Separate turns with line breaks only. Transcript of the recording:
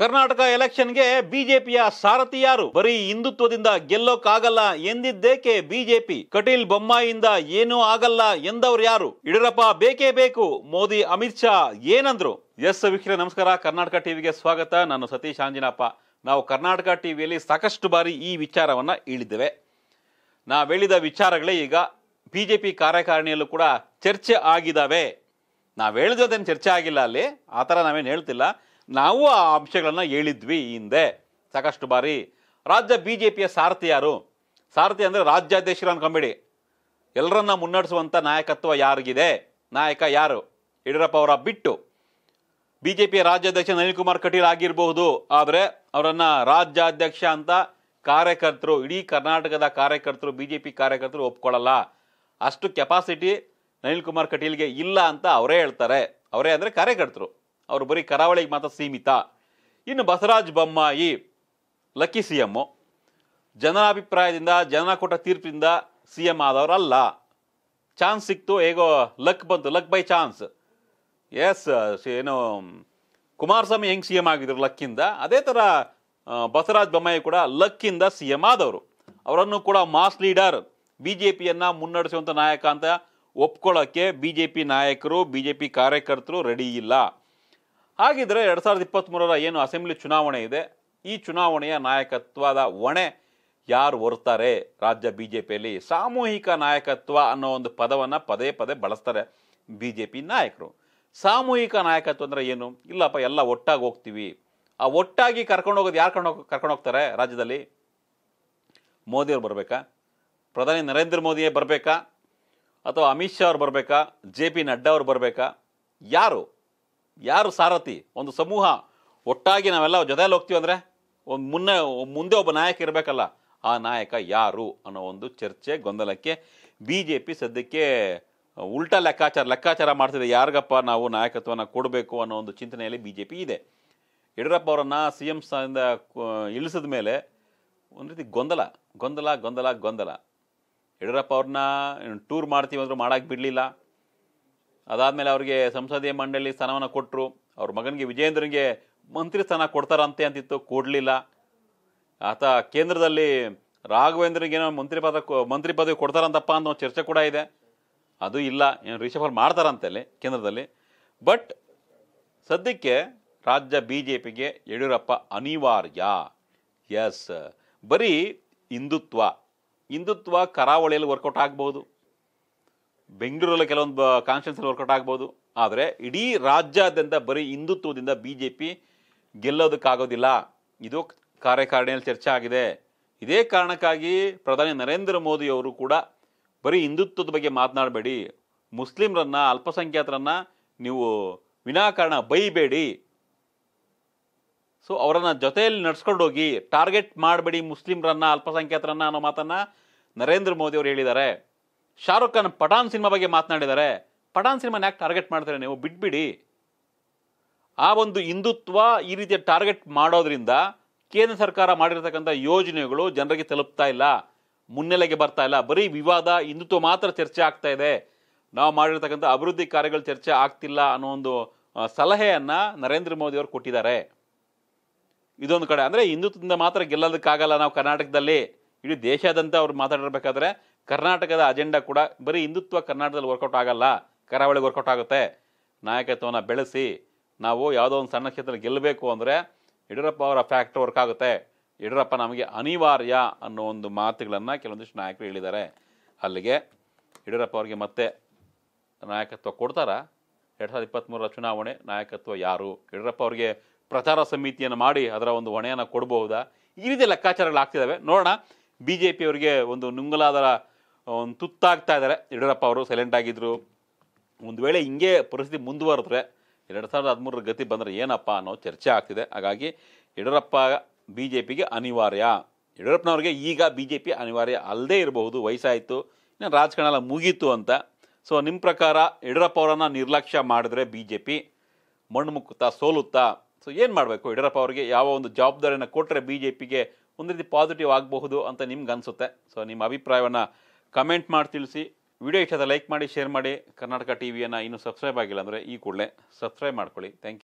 ಕರ್ನಾಟಕ ಎಲೆಕ್ಷನ್ಗೆ ಬಿಜೆಪಿಯ ಸಾರಥಿ ಯಾರು ಬರೀ ಹಿಂದುತ್ವದಿಂದ ಗೆಲ್ಲೋಕಾಗಲ್ಲ ಎಂದಿದ್ದೇಕೆ ಬಿಜೆಪಿ ಕಟೀಲ್ ಬೊಮ್ಮಾಯಿಯಿಂದ ಏನೂ ಆಗಲ್ಲ ಎಂದವರು ಯಾರು ಯಡಿಯೂರಪ್ಪ ಬೇಕೇ ಬೇಕು ಮೋದಿ ಅಮಿತ್ ಶಾ ಏನಂದ್ರು ಎಸ್ ವೀಕ್ಷಕರೇ ನಮಸ್ಕಾರ ಕರ್ನಾಟಕ ಟಿವಿಗೆ ಸ್ವಾಗತ ನಾನು ಸತೀಶ್ ಆಂಜನಪ್ಪ ನಾವು ಕರ್ನಾಟಕ ಟಿವಿಯಲ್ಲಿ ಸಾಕಷ್ಟು ಬಾರಿ ಈ ವಿಚಾರವನ್ನ ಹೇಳಿದ್ದೇವೆ ನಾವೇಳಿದ ವಿಚಾರಗಳೇ ಈಗ ಬಿಜೆಪಿ ಕಾರ್ಯಕಾರಿಣಿಯಲ್ಲೂ ಕೂಡ ಚರ್ಚೆ ಆಗಿದ್ದಾವೆ ನಾವು ಹೇಳಿದೋದೇನು ಚರ್ಚೆ ಆಗಿಲ್ಲ ಅಲ್ಲಿ ಆ ಥರ ನಾವೇನು ಹೇಳ್ತಿಲ್ಲ ನಾವು ಆ ಅಂಶಗಳನ್ನು ಹೇಳಿದ್ವಿ ಹಿಂದೆ ಸಾಕಷ್ಟು ಬಾರಿ ರಾಜ್ಯ ಬಿ ಜೆ ಪಿಯ ಸಾರಥಿ ಯಾರು ಸಾರಥಿ ಅಂದರೆ ರಾಜ್ಯಾಧ್ಯಕ್ಷರು ಅನ್ಕೊಂಬಿಡಿ ಎಲ್ಲರನ್ನ ಮುನ್ನಡೆಸುವಂಥ ನಾಯಕತ್ವ ಯಾರಿಗಿದೆ ನಾಯಕ ಯಾರು ಯಡಿಯೂರಪ್ಪ ಅವರ ಬಿಟ್ಟು ಬಿ ಜೆ ಪಿಯ ರಾಜ್ಯಾಧ್ಯಕ್ಷ ನಳಿನ್ ಕುಮಾರ್ ಕಟೀಲ್ ಆಗಿರಬಹುದು ಆದರೆ ಅವರನ್ನು ರಾಜ್ಯಾಧ್ಯಕ್ಷ ಅಂತ ಕಾರ್ಯಕರ್ತರು ಇಡೀ ಕರ್ನಾಟಕದ ಕಾರ್ಯಕರ್ತರು ಬಿ ಜೆ ಪಿ ಕಾರ್ಯಕರ್ತರು ಒಪ್ಕೊಳ್ಳಲ್ಲ ಅಷ್ಟು ಕೆಪಾಸಿಟಿ ಅನಿಲ್ ಕುಮಾರ್ ಕಟೀಲ್ಗೆ ಇಲ್ಲ ಅಂತ ಅವರೇ ಹೇಳ್ತಾರೆ ಅವರೇ ಅಂದರೆ ಕಾರ್ಯಕರ್ತರು ಅವರು ಬರೀ ಕರಾವಳಿಗೆ ಮಾತ್ರ ಸೀಮಿತ ಇನ್ನು Basavaraj Bommai lucky C M ಜನರಾಭಿಪ್ರಾಯದಿಂದ ಜನನ ಕೊಟ್ಟ ತೀರ್ಪಿನಿಂದ ಸಿ ಎಮ್ ಆದವರಲ್ಲ ಚಾನ್ಸ್ ಸಿಕ್ತು ಹೇಗೋ ಲಕ್ ಬಂತು ಲಕ್ ಬೈ ಚಾನ್ಸ್ ಎಸ್ ಏನು ಕುಮಾರಸ್ವಾಮಿ ಹೆಂಗೆ ಸಿ ಎಮ್ ಆಗಿದ್ರು ಲಕ್ಕಿಂದ ಅದೇ ಥರ ಬಸವರಾಜ್ ಬೊಮ್ಮಾಯಿ ಕೂಡ ಲಕ್ಕಿಂದ ಸಿ ಎಮ್ ಆದವರು ಅವರನ್ನು ಕೂಡ ಮಾಸ್ ಲೀಡರ್ ಬಿ ಜೆ ಪಿಯನ್ನು ಮುನ್ನಡೆಸುವಂಥ ನಾಯಕ ಅಂತ ಒಪ್ಕೊಳ್ಳೋಕ್ಕೆ ಬಿ ಜೆ ಪಿ ನಾಯಕರು ಬಿ ಜೆ ಪಿ ಕಾರ್ಯಕರ್ತರು ರೆಡಿ ಇಲ್ಲ ಹಾಗಿದ್ರೆ ಎರಡು ಸಾವಿರದ ಇಪ್ಪತ್ತ್ಮೂರರ ಏನು ಅಸೆಂಬ್ಲಿ ಚುನಾವಣೆ ಇದೆ ಈ ಚುನಾವಣೆಯ ನಾಯಕತ್ವದ ಹೊಣೆ ಯಾರು ಹೊರ್ತಾರೆ ರಾಜ್ಯ ಬಿ ಜೆ ಪಿಯಲ್ಲಿ ಸಾಮೂಹಿಕ ನಾಯಕತ್ವ ಅನ್ನೋ ಒಂದು ಪದವನ್ನು ಪದೇ ಪದೇ ಬಳಸ್ತಾರೆ ಬಿ ಜೆ ಪಿ ನಾಯಕರು ಸಾಮೂಹಿಕ ನಾಯಕತ್ವ ಅಂದರೆ ಏನು ಇಲ್ಲಪ್ಪ ಎಲ್ಲ ಒಟ್ಟಾಗಿ ಹೋಗ್ತೀವಿ ಆ ಒಟ್ಟಾಗಿ ಕರ್ಕೊಂಡು ಹೋಗೋದು ಯಾರು ಕರ್ಕೊಂಡು ಕರ್ಕೊಂಡು ಹೋಗ್ತಾರೆ ರಾಜ್ಯದಲ್ಲಿ ಮೋದಿಯವ್ರು ಬರಬೇಕಾ ಪ್ರಧಾನಿ ನರೇಂದ್ರ ಮೋದಿಯೇ ಬರಬೇಕಾ ಅಥವಾ ಅಮಿತ್ ಶಾ ಅವ್ರು ಬರಬೇಕಾ ಜೆ ಪಿ ನಡ್ಡಾ ಅವ್ರು ಬರಬೇಕಾ ಯಾರು ಯಾರು ಸಾರಥಿ ಒಂದು ಸಮೂಹ ಒಟ್ಟಾಗಿ ನಾವೆಲ್ಲ ಜೊತೆಯಲ್ಲಿ ಹೋಗ್ತೀವಿ ಅಂದರೆ ಒಂದು ಮುನ್ನೆ ಮುಂದೆ ಒಬ್ಬ ನಾಯಕ ಇರಬೇಕಲ್ಲ ಆ ನಾಯಕ ಯಾರು ಅನ್ನೋ ಒಂದು ಚರ್ಚೆ ಗೊಂದಲಕ್ಕೆ ಬಿ ಜೆ ಪಿ ಸದ್ಯಕ್ಕೆ ಉಲ್ಟ ಲೆಕ್ಕಾಚಾರ ಲೆಕ್ಕಾಚಾರ ಮಾಡ್ತಿದೆ ಯಾರಿಗಪ್ಪ ನಾವು ನಾಯಕತ್ವನ ಕೊಡಬೇಕು ಅನ್ನೋ ಒಂದು ಚಿಂತನೆಯಲ್ಲಿ ಬಿ ಜೆ ಪಿ ಇದೆ ಯಡಿಯೂರಪ್ಪ ಅವರನ್ನು ಸಿ ಎಂ ಸ್ಥಾನದಿಂದ ಇಳಿಸಿದ ಮೇಲೆ ಒಂದು ರೀತಿ ಗೊಂದಲ ಗೊಂದಲ ಗೊಂದಲ ಗೊಂದಲ ಯಡಿಯೂರಪ್ಪ ಅವ್ರನ್ನ ಟೂರ್ ಮಾಡ್ತೀವಿ ಅಂದರು ಮಾಡೋಕ್ಕೆ ಬಿಡಲಿಲ್ಲ ಅದಾದಮೇಲೆ ಅವರಿಗೆ ಸಂಸದೀಯ ಮಂಡಳಿ ಸ್ಥಾನವನ್ನು ಕೊಟ್ಟರು ಅವ್ರ ಮಗನಿಗೆ ವಿಜೇಂದ್ರನಿಗೆ ಮಂತ್ರಿ ಸ್ಥಾನ ಕೊಡ್ತಾರಂತೆ ಅಂತಿತ್ತು ಕೊಡಲಿಲ್ಲ ಆತ ಕೇಂದ್ರದಲ್ಲಿ ರಾಘವೇಂದ್ರನಿಗೇನೋ ಮಂತ್ರಿ ಪದ ಮಂತ್ರಿ ಪದವಿ ಕೊಡ್ತಾರಂತಪ್ಪ ಅನ್ನೋ ಚರ್ಚೆ ಕೂಡ ಇದೆ ಅದು ಇಲ್ಲ ಏನು ರಿಷಫಲ್ ಅಲ್ಲಿ ಕೇಂದ್ರದಲ್ಲಿ ಬಟ್ ಸದ್ಯಕ್ಕೆ ರಾಜ್ಯ ಬಿ ಜೆ ಪಿಗೆ ಯಡಿಯೂರಪ್ಪ ಅನಿವಾರ್ಯ ಎಸ್ ಬರೀ ಹಿಂದುತ್ವ ಹಿಂದುತ್ವ ಕರಾವಳಿಯಲ್ಲಿ ವರ್ಕೌಟ್ ಆಗ್ಬೋದು ಬೆಂಗಳೂರಲ್ಲಿ ಕೆಲವೊಂದು ಕಾನ್ಸ್ಟಿಟ್ಯೂನ್ಸಲ್ಲಿ ವರ್ಕೌಟ್ ಆಗ್ಬೋದು ಆದರೆ ಇಡೀ ರಾಜ್ಯಾದ್ಯಂತ ಬರೀ ಹಿಂದುತ್ವದಿಂದ ಬಿ ಜೆ ಪಿ ಗೆಲ್ಲೋದಕ್ಕಾಗೋದಿಲ್ಲ ಇದು ಕಾರ್ಯಕಾರಿಣಿಯಲ್ಲಿ ಚರ್ಚೆ ಆಗಿದೆ ಇದೇ ಕಾರಣಕ್ಕಾಗಿ ಪ್ರಧಾನಿ ನರೇಂದ್ರ ಮೋದಿಯವರು ಕೂಡ ಬರೀ ಹಿಂದುತ್ವದ ಬಗ್ಗೆ ಮಾತನಾಡಬೇಡಿ ಮುಸ್ಲಿಮ್ರನ್ನು ಅಲ್ಪಸಂಖ್ಯಾತರನ್ನು ನೀವು ವಿನಾಕಾರಣ ಬೈಬೇಡಿ ಸೊ ಅವರನ್ನು ಜೊತೆಯಲ್ಲಿ ನಡ್ಸ್ಕೊಂಡು ಹೋಗಿ ಟಾರ್ಗೆಟ್ ಮಾಡಬೇಡಿ ಮುಸ್ಲಿಮ್ರನ್ನ ಅಲ್ಪಸಂಖ್ಯಾತರನ್ನ ಅನ್ನೋ ಮಾತನ್ನು ನರೇಂದ್ರ ಮೋದಿ ಅವರು ಹೇಳಿದ್ದಾರೆ ಶಾರುಖ್ ಖಾನ್ ಪಠಾನ್ ಸಿನಿಮಾ ಬಗ್ಗೆ ಮಾತನಾಡಿದ್ದಾರೆ ಪಠಾನ್ ಸಿನಿಮಾನ ಯಾಕೆ ಟಾರ್ಗೆಟ್ ಮಾಡ್ತಾರೆ ನೀವು ಬಿಟ್ಬಿಡಿ ಆ ಒಂದು ಹಿಂದುತ್ವ ಈ ರೀತಿಯ ಟಾರ್ಗೆಟ್ ಮಾಡೋದ್ರಿಂದ ಕೇಂದ್ರ ಸರ್ಕಾರ ಮಾಡಿರತಕ್ಕಂಥ ಯೋಜನೆಗಳು ಜನರಿಗೆ ತಲುಪ್ತಾ ಇಲ್ಲ ಮುನ್ನೆಲೆಗೆ ಬರ್ತಾ ಇಲ್ಲ ಬರೀ ವಿವಾದ ಹಿಂದುತ್ವ ಮಾತ್ರ ಚರ್ಚೆ ಆಗ್ತಾ ಇದೆ ನಾವು ಮಾಡಿರತಕ್ಕಂಥ ಅಭಿವೃದ್ಧಿ ಕಾರ್ಯಗಳು ಚರ್ಚೆ ಆಗ್ತಿಲ್ಲ ಅನ್ನೋ ಒಂದು ಸಲಹೆಯನ್ನು ನರೇಂದ್ರ ಮೋದಿ ಅವರು ಕೊಟ್ಟಿದ್ದಾರೆ ಇದೊಂದು ಕಡೆ ಅಂದರೆ ಹಿಂದುತ್ವದಿಂದ ಮಾತ್ರ ಗೆಲ್ಲೋದಕ್ಕಾಗಲ್ಲ ನಾವು ಕರ್ನಾಟಕದಲ್ಲಿ ಇಡೀ ದೇಶಾದ್ಯಂತ ಅವ್ರು ಮಾತಾಡಿರಬೇಕಾದ್ರೆ ಕರ್ನಾಟಕದ ಅಜೆಂಡಾ ಕೂಡ ಬರೀ ಹಿಂದುತ್ವ ಕರ್ನಾಟಕದಲ್ಲಿ ವರ್ಕೌಟ್ ಆಗಲ್ಲ ಕರಾವಳಿ ವರ್ಕೌಟ್ ಆಗುತ್ತೆ ನಾಯಕತ್ವವನ್ನು ಬೆಳೆಸಿ ನಾವು ಯಾವುದೋ ಒಂದು ಸಣ್ಣ ಕ್ಷೇತ್ರದಲ್ಲಿ ಗೆಲ್ಲಬೇಕು ಅಂದರೆ ಯಡಿಯೂರಪ್ಪ ಅವರ ಫ್ಯಾಕ್ಟ್ರಿ ವರ್ಕ್ ಆಗುತ್ತೆ ಯಡಿಯೂರಪ್ಪ ನಮಗೆ ಅನಿವಾರ್ಯ ಅನ್ನೋ ಒಂದು ಮಾತುಗಳನ್ನು ಕೆಲವೊಂದಿಷ್ಟು ನಾಯಕರು ಹೇಳಿದ್ದಾರೆ ಅಲ್ಲಿಗೆ ಯಡಿಯೂರಪ್ಪ ಅವರಿಗೆ ಮತ್ತೆ ನಾಯಕತ್ವ ಕೊಡ್ತಾರಾ ಎರಡು ಸಾವಿರದ ಇಪ್ಪತ್ತ್ಮೂರರ ಚುನಾವಣೆ ನಾಯಕತ್ವ ಯಾರು ಯಡಿಯೂರಪ್ಪ ಅವರಿಗೆ ಪ್ರಚಾರ ಸಮಿತಿಯನ್ನು ಮಾಡಿ ಅದರ ಒಂದು ಹೊಣೆಯನ್ನು ಕೊಡಬಹುದಾ ಈ ರೀತಿ ಲೆಕ್ಕಾಚಾರಗಳು ಆಗ್ತಿದ್ದಾವೆ ನೋಡೋಣ ಬಿ ಜೆ ಅವರಿಗೆ ಒಂದು ನುಂಗಲಾದರ ಒಂದು ತುತ್ತಾಗ್ತಾ ಇದ್ದಾರೆ ಯಡಿಯೂರಪ್ಪ ಅವರು ಸೈಲೆಂಟ್ ಆಗಿದ್ದರು ಒಂದು ವೇಳೆ ಹಿಂಗೆ ಪರಿಸ್ಥಿತಿ ಮುಂದುವರೆದ್ರೆ ಎರಡು ಸಾವಿರದ ಹದಿಮೂರರ ಗತಿ ಬಂದರೆ ಏನಪ್ಪ ಅನ್ನೋ ಚರ್ಚೆ ಆಗ್ತಿದೆ ಹಾಗಾಗಿ ಯಡಿಯೂರಪ್ಪ ಬಿ ಜೆ ಪಿಗೆ ಅನಿವಾರ್ಯ ಯಡಿಯೂರಪ್ಪನವ್ರಿಗೆ ಈಗ ಬಿ ಜೆ ಪಿ ಅನಿವಾರ್ಯ ಅಲ್ಲದೇ ಇರಬಹುದು ವಯಸ್ಸಾಯಿತು ಇನ್ನು ರಾಜಕಾರಣ ಎಲ್ಲ ಮುಗೀತು ಅಂತ ಸೊ ನಿಮ್ಮ ಪ್ರಕಾರ ಯಡಿಯೂರಪ್ಪ ಅವರನ್ನು ನಿರ್ಲಕ್ಷ್ಯ ಮಾಡಿದ್ರೆ ಬಿ ಜೆ ಪಿ ಮಣ್ಣು ಮುಕ್ಕುತ್ತಾ ಸೋಲುತ್ತಾ ಸೊ ಏನು ಮಾಡಬೇಕು ಯಡಿಯೂರಪ್ಪ ಅವರಿಗೆ ಯಾವ ಒಂದು ಜವಾಬ್ದಾರಿಯನ್ನು ಕೊಟ್ಟರೆ ಬಿ ಜೆ ಪಿಗೆ ಒಂದು ರೀತಿ ಪಾಸಿಟಿವ್ ಆಗಬಹುದು ಅಂತ ನಿಮ್ಗೆ ಅನಿಸುತ್ತೆ ಸೊ ನಿಮ್ಮ ಅಭಿಪ್ರಾಯವನ್ನು ಕಮೆಂಟ್ ಮಾಡಿ ತಿಳಿಸಿ ವಿಡಿಯೋ ಇಷ್ಟದ ಲೈಕ್ ಮಾಡಿ ಶೇರ್ ಮಾಡಿ ಕರ್ನಾಟಕ ಟಿ ವಿಯನ್ನು ಇನ್ನೂ ಸಬ್ಸ್ಕ್ರೈಬ್ ಆಗಿಲ್ಲ ಅಂದರೆ ಈ ಕೂಡಲೇ ಸಬ್ಸ್ಕ್ರೈಬ್ ಮಾಡ್ಕೊಳ್ಳಿ ಥ್ಯಾಂಕ್ ಯು